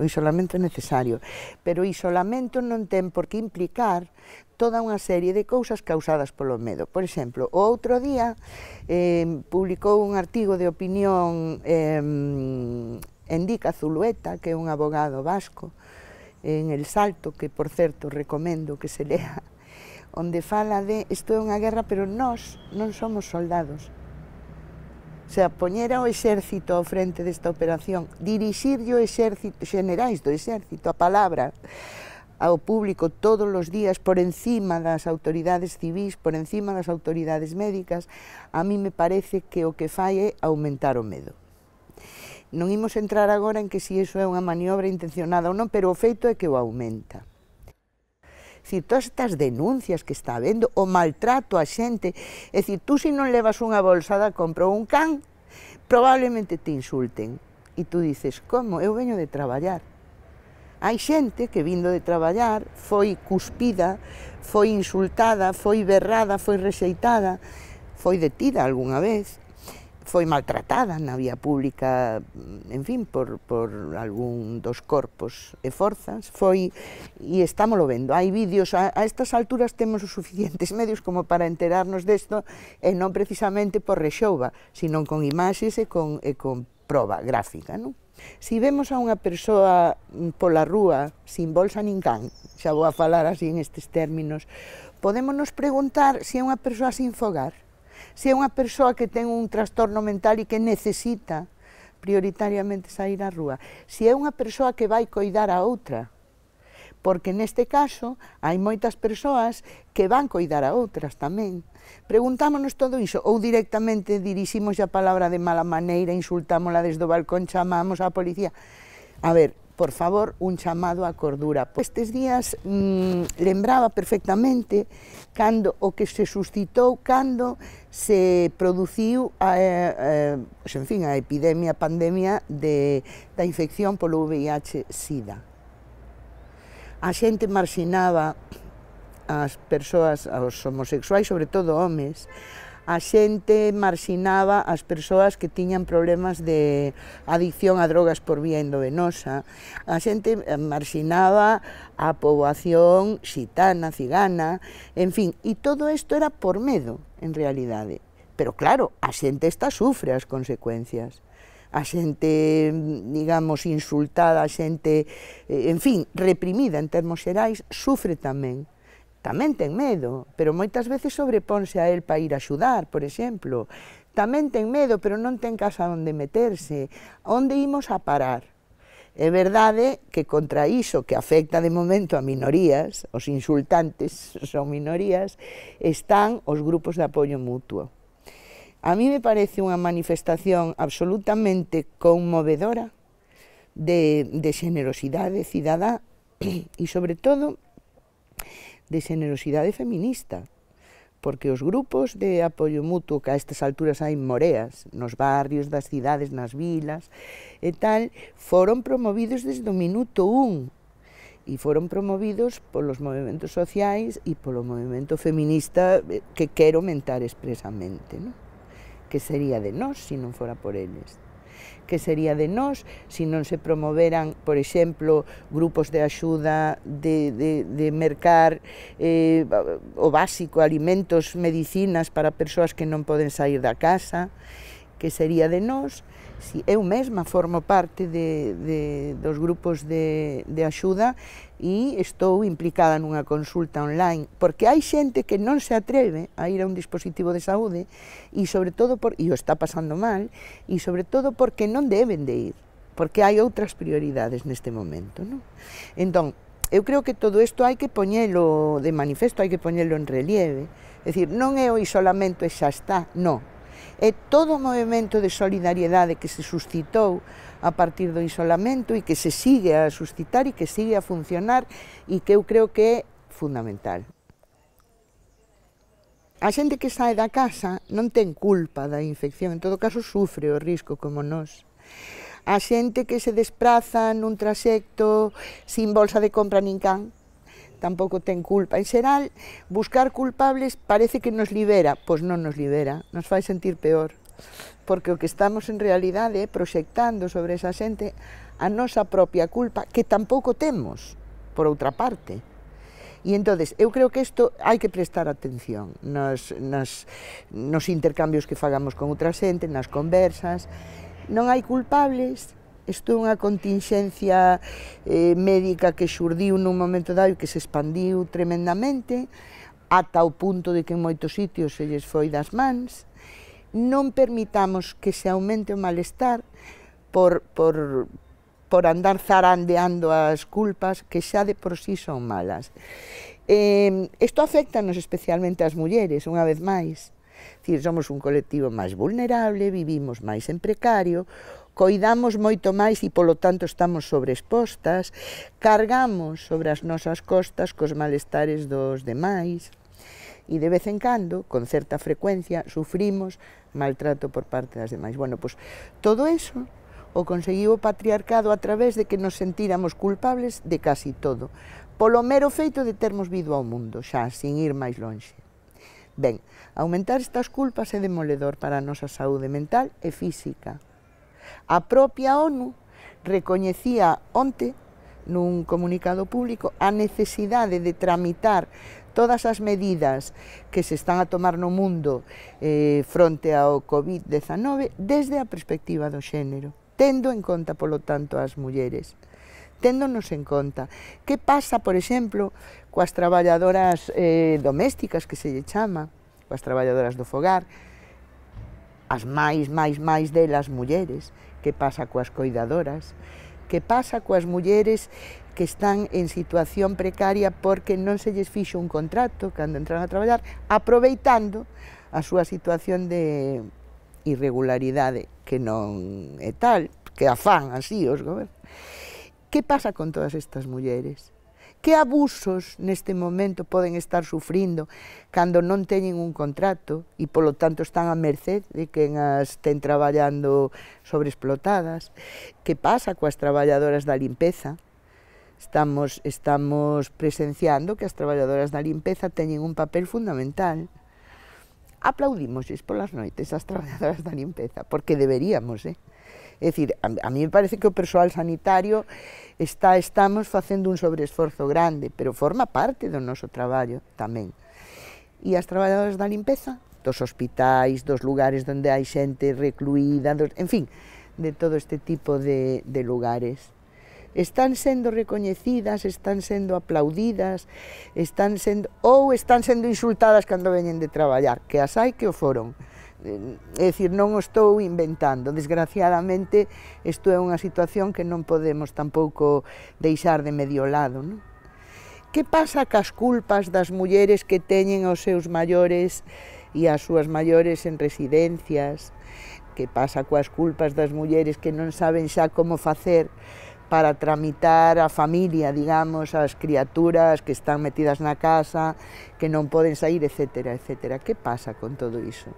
O isolamento necesario, pero o isolamento non ten por que implicar toda unha serie de cousas causadas polo medo. Por exemplo, o outro día eh, publicou un artigo de opinión eh, Endica Zulueta, que é un abogado vasco, en El Salto, que por certo recomendo que se lea, onde fala de isto é unha guerra, pero nós non somos soldados, O sea, poñer ao exército ao frente desta operación, dirixir o exército, generais do exército, a palabra, ao público todos os días por encima das autoridades civis, por encima das autoridades médicas, a mí me parece que o que fai é aumentar o medo. Non imos entrar agora en que si iso é unha maniobra intencionada ou non, pero o feito é que o aumenta decir, todas estas denuncias que está habendo, o maltrato a xente, é decir, tú se si non levas unha bolsada, compro un can, probablemente te insulten. E tú dices, como? Eu veño de traballar. Hai xente que vindo de traballar foi cuspida, foi insultada, foi berrada, foi rexeitada, foi detida algunha vez, foi maltratada na vía pública, mm, en fin, por, por algún dos corpos e forzas, foi, e estámoslo vendo, hai vídeos, a, a estas alturas temos os suficientes medios como para enterarnos desto, e non precisamente por rexouba, sino con imaxes e con, e con proba gráfica, non? Si vemos a unha persoa mm, pola rúa sin bolsa nin can, xa vou a falar así en estes términos, podémonos preguntar se é unha persoa sin fogar, Se é unha persoa que ten un trastorno mental e que necesita prioritariamente sair á rúa. Se é unha persoa que vai coidar a outra, porque neste caso hai moitas persoas que van coidar a outras tamén. Preguntámonos todo iso, ou directamente diriximos a palabra de mala maneira, insultámola desde o balcón, chamamos á policía. A ver, por favor, un chamado á cordura. Estes días mm, lembraba perfectamente cando o que se suscitou cando se produciu a, eh, a, eh, a, en fin, a epidemia, a pandemia de, da infección polo VIH-Sida. A xente marxinaba as persoas, aos homosexuais, sobre todo homes, a xente marxinaba as persoas que tiñan problemas de adicción a drogas por vía endovenosa, a xente eh, marxinaba a poboación xitana, cigana, en fin, e todo isto era por medo, en realidade. Pero claro, a xente esta sufre as consecuencias a xente, digamos, insultada, a xente, eh, en fin, reprimida en termos xerais, sufre tamén tamén ten medo, pero moitas veces sobreponse a el para ir a axudar, por exemplo. Tamén ten medo, pero non ten casa onde meterse. Onde imos a parar? É verdade que contra iso que afecta de momento a minorías, os insultantes son minorías, están os grupos de apoio mutuo. A mí me parece unha manifestación absolutamente conmovedora de, de xenerosidade cidadá e, sobre todo, de xenerosidade feminista, porque os grupos de apoio mutuo que a estas alturas hai moreas, nos barrios, das cidades, nas vilas e tal, foron promovidos desde o minuto un e foron promovidos polos movimentos sociais e polo movimento feminista eh, que quero mentar expresamente, non? que sería de nós se non fora por eles que sería de nós se non se promoveran, por exemplo, grupos de axuda de, de, de mercar eh, o básico, alimentos, medicinas para persoas que non poden sair da casa, que sería de nós, Si eu mesma formo parte de, de, dos grupos de, de axuda e estou implicada nunha consulta online, porque hai xente que non se atreve a ir a un dispositivo de saúde e sobre todo por, e o está pasando mal, e sobre todo porque non deben de ir, porque hai outras prioridades neste momento, non? Entón, eu creo que todo isto hai que poñelo de manifesto, hai que poñelo en relieve. É dicir, non é o isolamento e xa está, non, e todo o movimento de solidariedade que se suscitou a partir do isolamento e que se sigue a suscitar e que sigue a funcionar e que eu creo que é fundamental. A xente que sai da casa non ten culpa da infección, en todo caso sufre o risco como nós. A xente que se despraza nun trasecto sin bolsa de compra nin can, tampouco ten culpa. En xeral, buscar culpables parece que nos libera, pois non nos libera, nos fai sentir peor porque o que estamos en realidade é proxectando sobre esa xente a nosa propia culpa que tampouco temos, por outra parte. E entonces, eu creo que isto hai que prestar atención nos, nos, nos intercambios que fagamos con outra xente, nas conversas. Non hai culpables, Isto é unha continxencia eh, médica que xurdiu nun momento dado e que se expandiu tremendamente ata o punto de que en moitos sitios se lles foi das mans. Non permitamos que se aumente o malestar por, por, por andar zarandeando as culpas que xa de por sí son malas. Eh, isto afectanos especialmente as mulleres, unha vez máis. somos un colectivo máis vulnerable, vivimos máis en precario, coidamos moito máis e polo tanto estamos sobreexpostas, cargamos sobre as nosas costas cos malestares dos demais e de vez en cando, con certa frecuencia, sufrimos maltrato por parte das demais. Bueno, pois todo eso o conseguiu o patriarcado a través de que nos sentíramos culpables de casi todo, polo mero feito de termos vido ao mundo, xa, sin ir máis lonxe. Ben, aumentar estas culpas é demoledor para a nosa saúde mental e física. A propia ONU recoñecía onte nun comunicado público a necesidade de tramitar todas as medidas que se están a tomar no mundo eh, fronte ao COVID-19 desde a perspectiva do xénero, tendo en conta, polo tanto, as mulleres téndonos en conta. Que pasa, por exemplo, coas traballadoras eh, domésticas, que se lle chama, coas traballadoras do fogar, as máis, máis, máis delas mulleres, que pasa coas coidadoras, que pasa coas mulleres que están en situación precaria porque non se lles fixo un contrato cando entran a traballar, aproveitando a súa situación de irregularidade que non é tal, que afán así os gobernos. Que pasa con todas estas mulleres? que abusos neste momento poden estar sufrindo cando non teñen un contrato e, polo tanto, están a merced de quen as ten traballando sobreexplotadas? Que pasa coas traballadoras da limpeza? Estamos, estamos presenciando que as traballadoras da limpeza teñen un papel fundamental aplaudimos polas noites as traballadoras da limpeza, porque deberíamos, eh? É dicir, a, a mí me parece que o persoal sanitario está estamos facendo un sobreesforzo grande, pero forma parte do noso traballo tamén. E as traballadoras da limpeza, dos hospitais, dos lugares onde hai xente recluída, dos, en fin, de todo este tipo de, de lugares están sendo recoñecidas, están sendo aplaudidas, están sendo ou están sendo insultadas cando veñen de traballar, que as hai que o foron. Eh, é dicir, non o estou inventando. Desgraciadamente, isto é unha situación que non podemos tampouco deixar de medio lado. Non? Que pasa cas culpas das mulleres que teñen os seus maiores e as súas maiores en residencias? Que pasa coas culpas das mulleres que non saben xa como facer para tramitar a familia, digamos, as criaturas que están metidas na casa, que non poden sair, etc. etc. Que pasa con todo iso?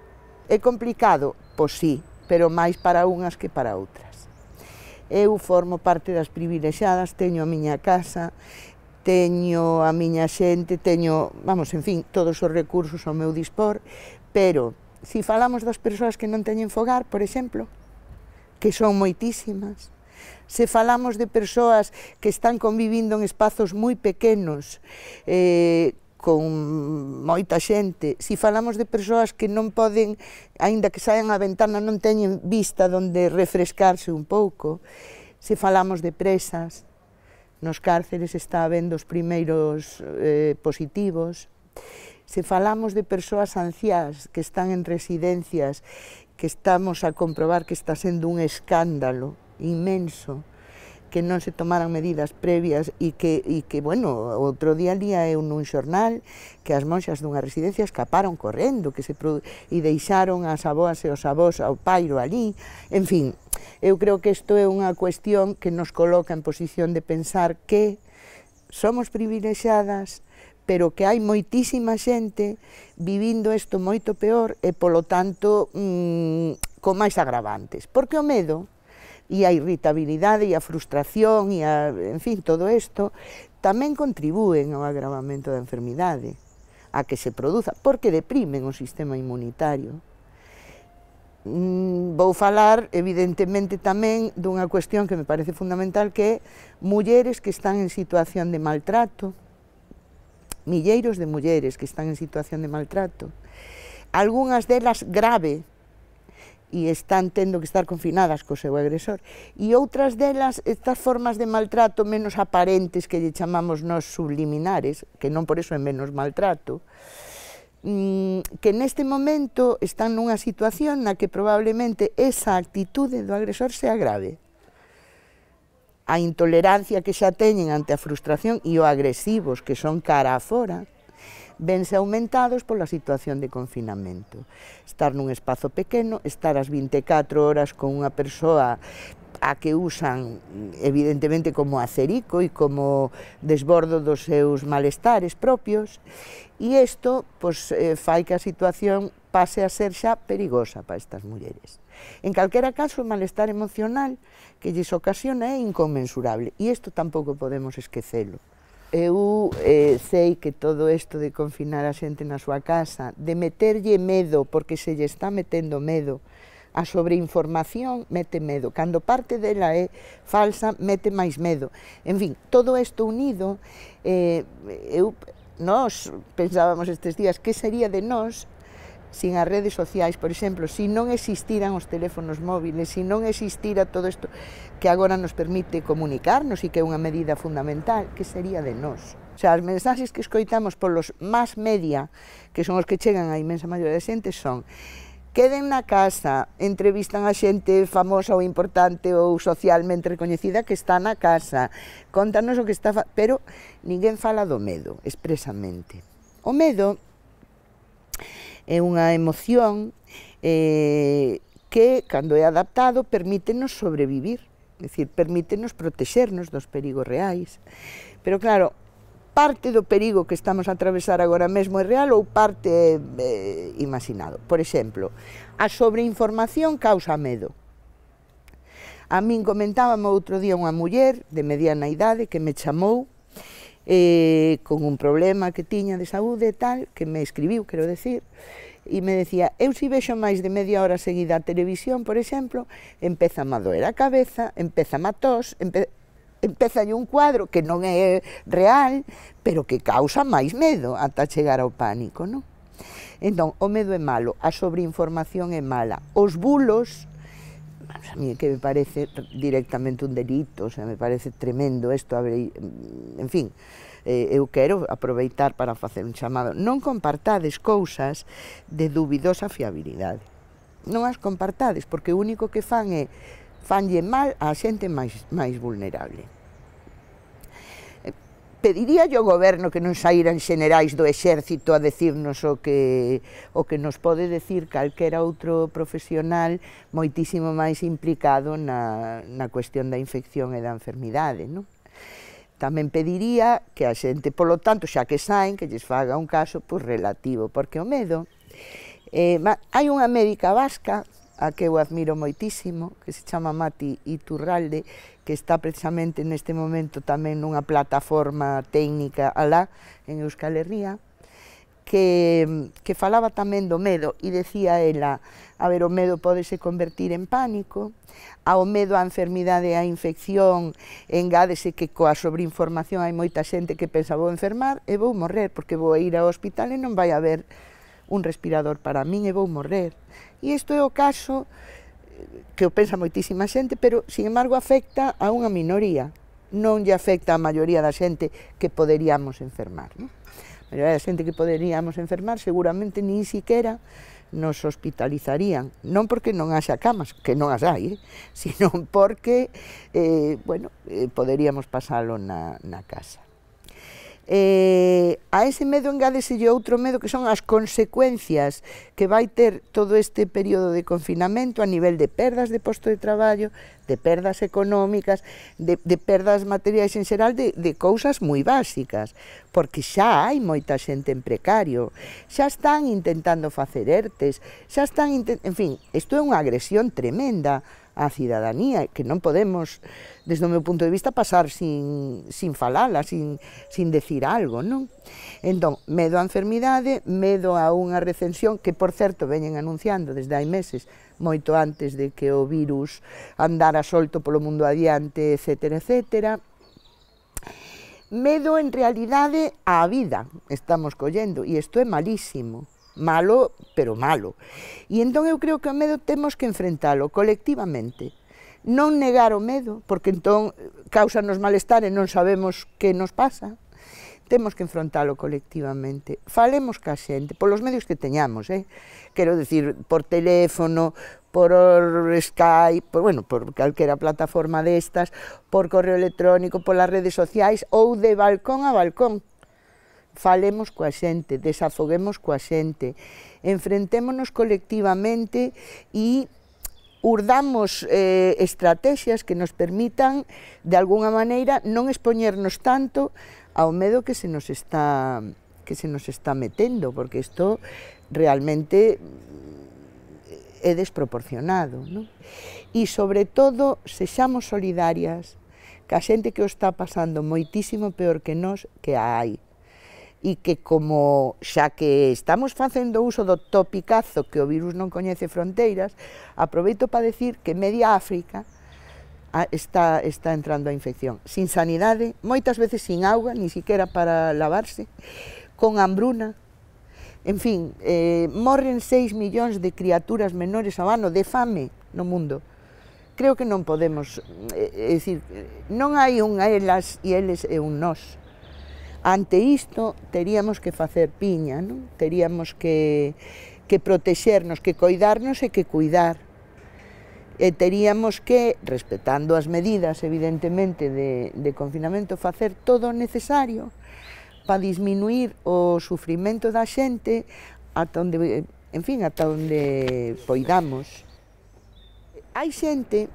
É complicado? Pois sí, pero máis para unhas que para outras. Eu formo parte das privilexiadas, teño a miña casa, teño a miña xente, teño, vamos, en fin, todos os recursos ao meu dispor, pero se si falamos das persoas que non teñen fogar, por exemplo, que son moitísimas, Se falamos de persoas que están convivindo en espazos moi pequenos, eh, con moita xente, se si falamos de persoas que non poden, aínda que saian a ventana, non teñen vista donde refrescarse un pouco, se falamos de presas, nos cárceres está habendo os primeiros eh, positivos, se falamos de persoas anciás que están en residencias, que estamos a comprobar que está sendo un escándalo, inmenso que non se tomaran medidas previas e que, e que bueno, outro día lía eu nun xornal que as monxas dunha residencia escaparon correndo, que se produ... e deixaron as aboas e os avós ao pairo ali, en fin, eu creo que isto é unha cuestión que nos coloca en posición de pensar que somos privilexiadas, pero que hai moitísima xente vivindo isto moito peor e, polo tanto, mmm, con máis agravantes. Porque o medo, e a irritabilidade e a frustración e a, en fin, todo isto tamén contribúen ao agravamento da enfermidade a que se produza, porque deprimen o sistema inmunitario. Mm, vou falar, evidentemente, tamén dunha cuestión que me parece fundamental, que é mulleres que están en situación de maltrato, milleiros de mulleres que están en situación de maltrato, algunhas delas grave, e están tendo que estar confinadas co seu agresor. E outras delas, estas formas de maltrato menos aparentes que lle chamamos nos subliminares, que non por eso é menos maltrato, mm, que neste momento están nunha situación na que probablemente esa actitude do agresor sea grave. A intolerancia que xa teñen ante a frustración e o agresivos que son cara a fora, vense aumentados pola situación de confinamento. Estar nun espazo pequeno, estar as 24 horas con unha persoa a que usan evidentemente como acerico e como desbordo dos seus malestares propios e isto pois, eh, fai que a situación pase a ser xa perigosa para estas mulleres. En calquera caso, o malestar emocional que lles ocasiona é inconmensurable e isto tampouco podemos esquecelo eu eh, sei que todo isto de confinar a xente na súa casa, de meterlle medo, porque se lle está metendo medo, a sobreinformación mete medo, cando parte dela é falsa mete máis medo. En fin, todo isto unido, eh, eu, nós pensábamos estes días que sería de nós sin as redes sociais, por exemplo, se si non existiran os teléfonos móviles, se si non existira todo isto que agora nos permite comunicarnos e que é unha medida fundamental, que sería de nós. O sea, as mensaxes que escoitamos polos máis media, que son os que chegan á imensa maioria de xente, son queden na casa, entrevistan a xente famosa ou importante ou socialmente recoñecida que está na casa, contanos o que está... Pero ninguén fala do medo, expresamente. O medo é unha emoción eh, que, cando é adaptado, permítenos sobrevivir, é dicir, permítenos protexernos dos perigos reais. Pero claro, parte do perigo que estamos a atravesar agora mesmo é real ou parte eh, imaginado. Por exemplo, a sobreinformación causa medo. A min comentábame outro día unha muller de mediana idade que me chamou eh, con un problema que tiña de saúde e tal, que me escribiu, quero decir, e me decía, eu si vexo máis de media hora seguida a televisión, por exemplo, empeza a doer a cabeza, empeza a tos, empe empeza un cuadro que non é real, pero que causa máis medo ata chegar ao pánico, non? Entón, o medo é malo, a sobreinformación é mala, os bulos a mí eh, que me parece directamente un delito, o sea, me parece tremendo isto, mm, en fin, eh, eu quero aproveitar para facer un chamado. Non compartades cousas de dubidosa fiabilidade. Non as compartades, porque o único que fan é fanlle mal á xente máis, máis vulnerable pediría ao goberno que non saíran xenerais do exército a decirnos o que, o que nos pode decir calquera outro profesional moitísimo máis implicado na, na cuestión da infección e da enfermidade. Non? Tamén pediría que a xente, polo tanto, xa que saen, que lles faga un caso pois, relativo, porque o medo... Eh, hai unha médica vasca a que eu admiro moitísimo, que se chama Mati Iturralde, que está precisamente neste momento tamén nunha plataforma técnica alá en Euskal Herria, que, que falaba tamén do medo e decía ela, a ver, o medo pode se convertir en pánico, ao medo á enfermidade e á infección engádese que coa sobreinformación hai moita xente que pensa vou enfermar e vou morrer porque vou ir ao hospital e non vai haber un respirador para min e vou morrer. E isto é o caso que o pensa moitísima xente, pero, sin embargo, afecta a unha minoría, non lle afecta a maioría da xente que poderíamos enfermar. Non? A maioría da xente que poderíamos enfermar seguramente nin siquiera nos hospitalizarían, non porque non haxa camas, que non as hai, eh? sino porque eh, bueno, eh, poderíamos pasalo na, na casa eh, a ese medo engádeselle outro medo que son as consecuencias que vai ter todo este período de confinamento a nivel de perdas de posto de traballo, de perdas económicas, de, de perdas materiais en xeral de, de cousas moi básicas, porque xa hai moita xente en precario, xa están intentando facer ERTES, xa están, en fin, isto é unha agresión tremenda a cidadanía, que non podemos, desde o meu punto de vista, pasar sin, sin falala, sin, sin decir algo, non? Entón, medo á enfermidade, medo a unha recensión que, por certo, veñen anunciando desde hai meses, moito antes de que o virus andara solto polo mundo adiante, etc., etc., medo en realidade á vida estamos collendo, e isto é malísimo malo, pero malo. E entón eu creo que o medo temos que enfrentalo colectivamente. Non negar o medo, porque entón causa nos malestar e non sabemos que nos pasa. Temos que enfrontalo colectivamente. Falemos ca xente, polos medios que teñamos, eh? Quero decir, por teléfono, por Skype, por, bueno, por calquera plataforma destas, por correo electrónico, polas redes sociais ou de balcón a balcón falemos coa xente, desafoguemos coa xente, enfrentémonos colectivamente e urdamos eh, estrategias que nos permitan, de alguna maneira, non expoñernos tanto ao medo que se nos está que se nos está metendo, porque isto realmente mm, é desproporcionado. Non? E, sobre todo, sexamos solidarias, que a xente que o está pasando moitísimo peor que nós, que a hai e que como xa que estamos facendo uso do topicazo que o virus non coñece fronteiras, aproveito para decir que media África está, está entrando a infección. Sin sanidade, moitas veces sin auga, ni siquiera para lavarse, con hambruna, En fin, eh, morren 6 millóns de criaturas menores ao ano de fame no mundo. Creo que non podemos, eh, é dicir, non hai un elas e eles e un nós. Ante isto, teríamos que facer piña, non? Teríamos que, que protexernos, que coidarnos e que cuidar. E teríamos que, respetando as medidas, evidentemente, de, de confinamento, facer todo o necesario para disminuir o sufrimento da xente ata onde, en fin, ata onde poidamos. Hai xente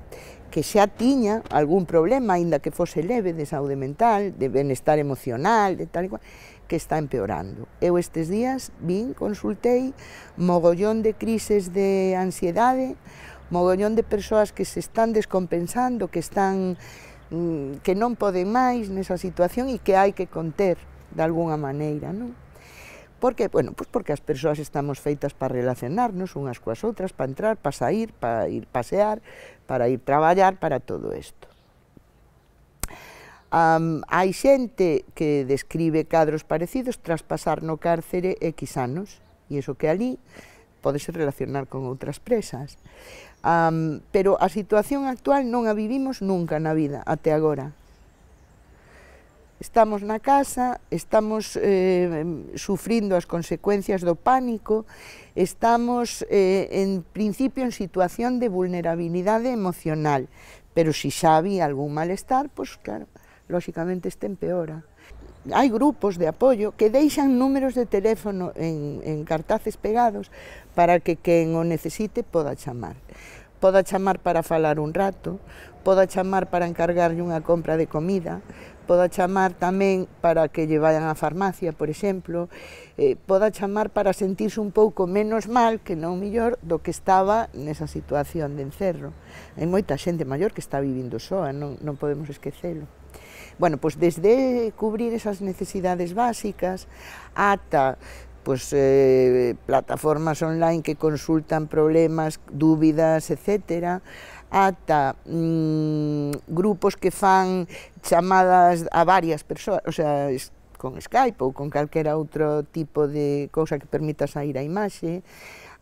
que xa tiña algún problema, aínda que fose leve, de saúde mental, de benestar emocional, de tal e cual, que está empeorando. Eu estes días vin, consultei, mogollón de crises de ansiedade, mogollón de persoas que se están descompensando, que están mm, que non poden máis nesa situación e que hai que conter de alguna maneira, non? Por que? Bueno, pois porque as persoas estamos feitas para relacionarnos unhas coas outras, para entrar, para sair, para ir pasear, para ir traballar, para todo isto. Um, hai xente que describe cadros parecidos tras pasar no cárcere X anos, e iso que ali ser relacionar con outras presas. Um, pero a situación actual non a vivimos nunca na vida, até agora. Estamos na casa, estamos eh, sufrindo as consecuencias do pánico, estamos eh, en principio en situación de vulnerabilidade emocional, pero si xa había algún malestar, pois pues, claro, lóxicamente este empeora. Hai grupos de apoio que deixan números de teléfono en, en cartaces pegados para que quen o necesite poda chamar poda chamar para falar un rato, poda chamar para encargarlle unha compra de comida, poda chamar tamén para que lle vayan á farmacia, por exemplo, eh, poda chamar para sentirse un pouco menos mal, que non millor, do que estaba nesa situación de encerro. Hai moita xente maior que está vivindo soa, non, non podemos esquecelo. Bueno, pois desde cubrir esas necesidades básicas ata pois, eh, plataformas online que consultan problemas, dúbidas, etcétera, ata mm, grupos que fan chamadas a varias persoas, o sea, es, con Skype ou con calquera outro tipo de cousa que permita sair a imaxe,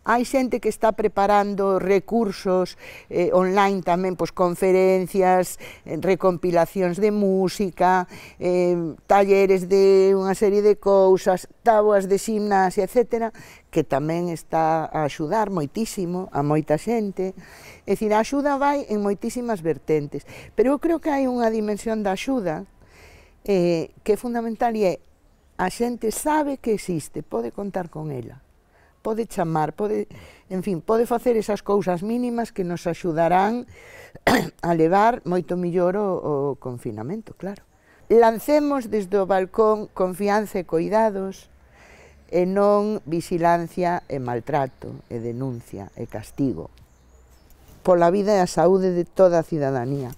Hai xente que está preparando recursos eh, online tamén, pois conferencias, eh, recompilacións de música, eh, talleres de unha serie de cousas, táboas de gimnasia, etc., que tamén está a axudar moitísimo a moita xente. É dicir, a axuda vai en moitísimas vertentes, pero eu creo que hai unha dimensión da axuda eh, que é fundamental e é a xente sabe que existe, pode contar con ela pode chamar, pode, en fin, pode facer esas cousas mínimas que nos axudarán a levar moito millor o, o confinamento, claro. Lancemos desde o balcón confianza e cuidados e non vigilancia e maltrato e denuncia e castigo pola vida e a saúde de toda a cidadanía.